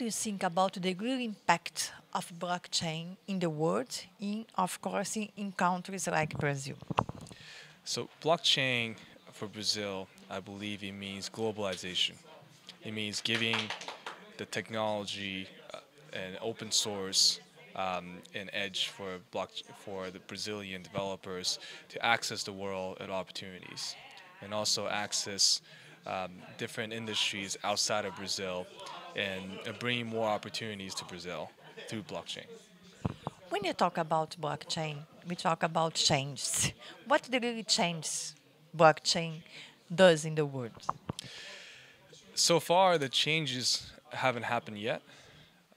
do you think about the real impact of blockchain in the world, in of course in, in countries like Brazil? So blockchain for Brazil, I believe it means globalization. It means giving the technology uh, an open source um, an edge for block for the Brazilian developers to access the world and opportunities, and also access um, different industries outside of Brazil and uh, bringing more opportunities to Brazil through blockchain. When you talk about blockchain, we talk about changes. What the really changes blockchain does in the world? So far, the changes haven't happened yet,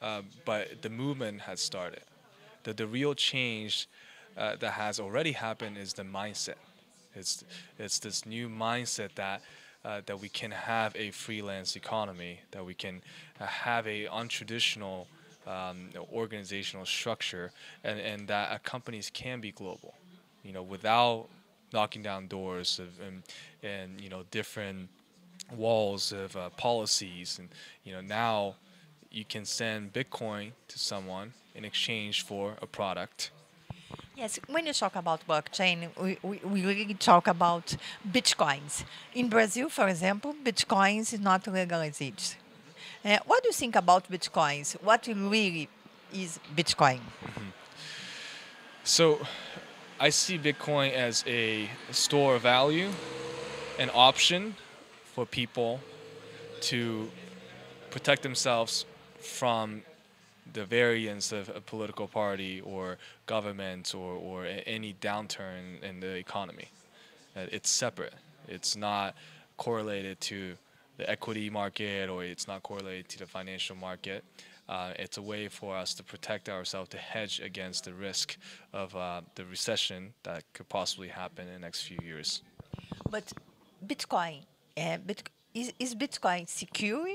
uh, but the movement has started. The, the real change uh, that has already happened is the mindset. It's, it's this new mindset that uh, that we can have a freelance economy, that we can uh, have a untraditional um, organizational structure, and, and that uh, companies can be global, you know, without knocking down doors of, and, and you know different walls of uh, policies, and you know now you can send Bitcoin to someone in exchange for a product Yes, when you talk about blockchain, we, we, we, really talk about bitcoins. In Brazil, for example, bitcoins is not legalized. Uh, what do you think about bitcoins? What really is bitcoin? Mm-hmm. So I see Bitcoin as a store of value, an option for people to protect themselves from the variance of a political party or government or, or any downturn in the economy. It's separate. It's not correlated to the equity market or it's not correlated to the financial market. Uh, it's a way for us to protect ourselves to hedge against the risk of uh, the recession that could possibly happen in the next few years. But Bitcoin, uh, bit is, is Bitcoin secure?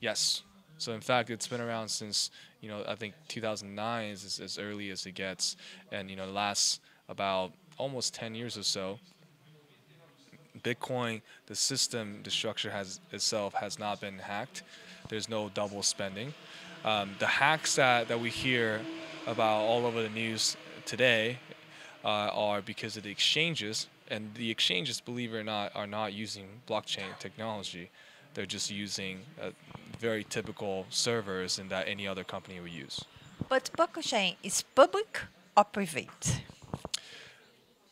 Yes, so in fact, it's been around since you know I think 2009 is as early as it gets, and you know lasts about almost 10 years or so. Bitcoin, the system, the structure has itself has not been hacked. There's no double spending. Um, the hacks that, that we hear about all over the news today uh, are because of the exchanges, and the exchanges, believe it or not, are not using blockchain technology. They're just using uh, very typical servers in that any other company would use. But blockchain is public or private?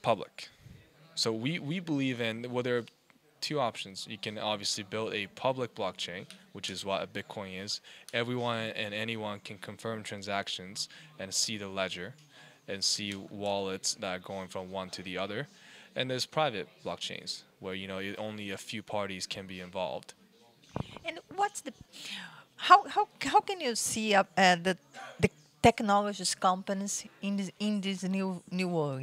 Public. So we, we believe in, well, there are two options. You can obviously build a public blockchain, which is what a Bitcoin is. Everyone and anyone can confirm transactions and see the ledger and see wallets that are going from one to the other. And there's private blockchains where, you know, only a few parties can be involved what's the how how how can you see uh, uh, the the technologies companies in this, in this new new world?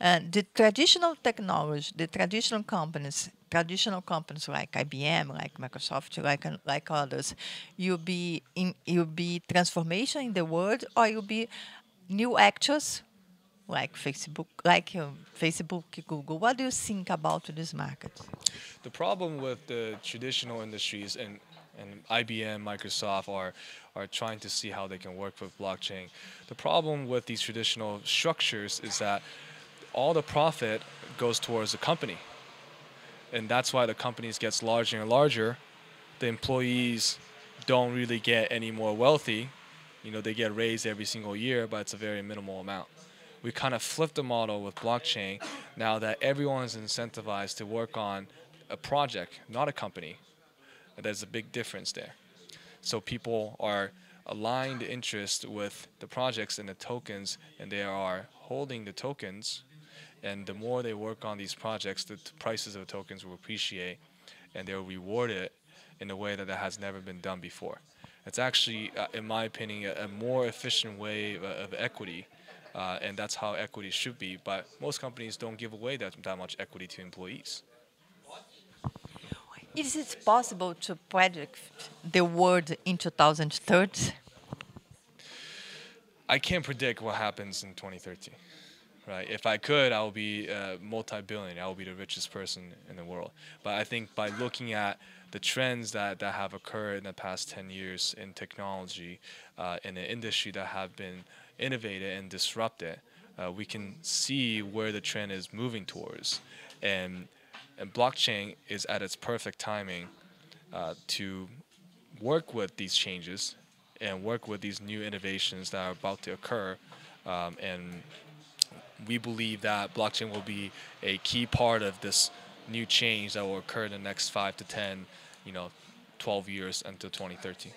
Uh, the traditional technology, the traditional companies, traditional companies like IBM, like Microsoft, like like others, you'll be in you'll be transformation in the world, or you'll be new actors like Facebook, like uh, Facebook, Google. What do you think about this market? The problem with the traditional industries, and and IBM, Microsoft are are trying to see how they can work with blockchain. The problem with these traditional structures is that all the profit goes towards the company. And that's why the companies gets larger and larger. The employees don't really get any more wealthy. You know, they get raised every single year, but it's a very minimal amount. We kind of flipped the model with blockchain now that everyone is incentivized to work on a project, not a company. There's a big difference there. So people are aligned interest with the projects and the tokens, and they are holding the tokens. And the more they work on these projects, the prices of the tokens will appreciate, and they're rewarded in a way that, that has never been done before. It's actually, uh, in my opinion, a, a, more efficient way of, of equity, uh, and that's how equity should be. But most companies don't give away that, that much equity to employees. Is it possible to predict the world in 2030? I can't predict what happens in 2030, right? If I could, I would be a uh, multi-billionaire. I would be the richest person in the world. But I think by looking at the trends that, that have occurred in the past 10 years in technology, uh, in an industry that have been innovated and disrupted, uh, we can see where the trend is moving towards. And and blockchain is at its perfect timing uh, to work with these changes and work with these new innovations that are about to occur. Um, and we believe that blockchain will be a key part of this new change that will occur in the next five to 10, you know, 12 years until 2030.